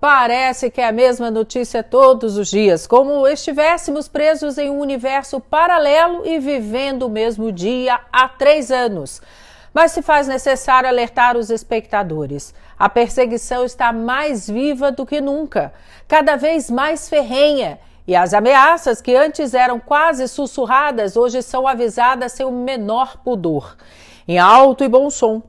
Parece que é a mesma notícia todos os dias, como estivéssemos presos em um universo paralelo e vivendo o mesmo dia há três anos. Mas se faz necessário alertar os espectadores. A perseguição está mais viva do que nunca, cada vez mais ferrenha. E as ameaças que antes eram quase sussurradas hoje são avisadas sem o menor pudor. Em alto e bom som,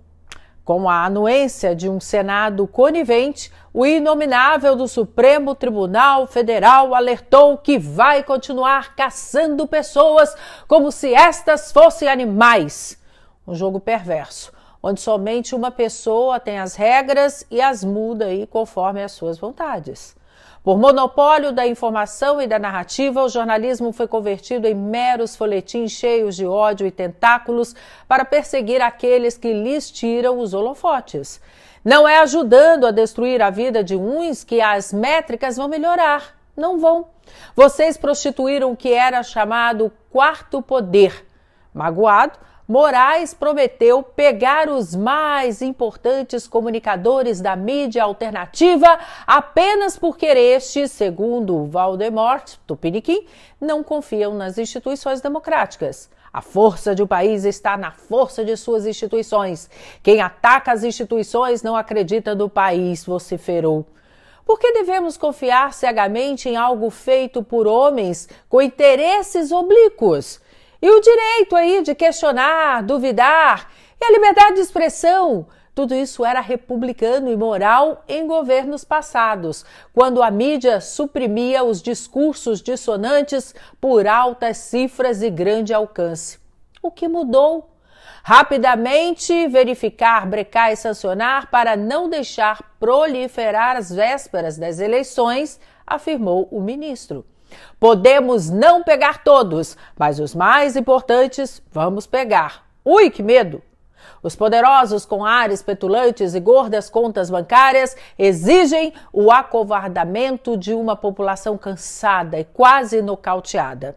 com a anuência de um Senado conivente, o inominável do Supremo Tribunal Federal alertou que vai continuar caçando pessoas como se estas fossem animais. Um jogo perverso, onde somente uma pessoa tem as regras e as muda aí conforme as suas vontades. Por monopólio da informação e da narrativa, o jornalismo foi convertido em meros folhetins cheios de ódio e tentáculos para perseguir aqueles que lhes tiram os holofotes. Não é ajudando a destruir a vida de uns que as métricas vão melhorar. Não vão. Vocês prostituíram o que era chamado quarto poder. Magoado, Moraes prometeu pegar os mais importantes comunicadores da mídia alternativa apenas porque estes, segundo Valdemort Tupiniquim, não confiam nas instituições democráticas. A força de um país está na força de suas instituições. Quem ataca as instituições não acredita no país, vociferou. Por que devemos confiar cegamente em algo feito por homens com interesses oblíquos? E o direito aí de questionar, duvidar, e a liberdade de expressão. Tudo isso era republicano e moral em governos passados, quando a mídia suprimia os discursos dissonantes por altas cifras e grande alcance. O que mudou? Rapidamente verificar, brecar e sancionar para não deixar proliferar as vésperas das eleições, afirmou o ministro. Podemos não pegar todos, mas os mais importantes vamos pegar. Ui, que medo! Os poderosos com ares petulantes e gordas contas bancárias exigem o acovardamento de uma população cansada e quase nocauteada.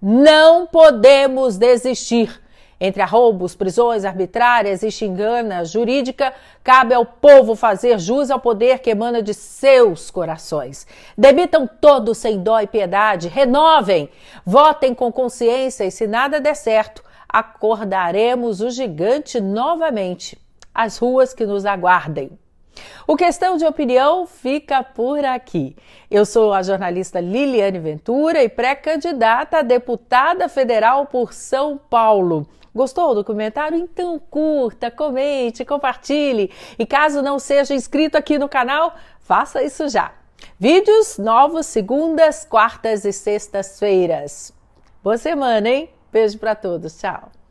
Não podemos desistir. Entre arroubos, prisões arbitrárias e xingana jurídica, cabe ao povo fazer jus ao poder que emana de seus corações. Debitam todos sem dó e piedade, renovem, votem com consciência e se nada der certo, acordaremos o gigante novamente. As ruas que nos aguardem. O Questão de Opinião fica por aqui. Eu sou a jornalista Liliane Ventura e pré-candidata a deputada federal por São Paulo. Gostou do documentário? Então curta, comente, compartilhe. E caso não seja inscrito aqui no canal, faça isso já. Vídeos novos segundas, quartas e sextas-feiras. Boa semana, hein? Beijo para todos. Tchau.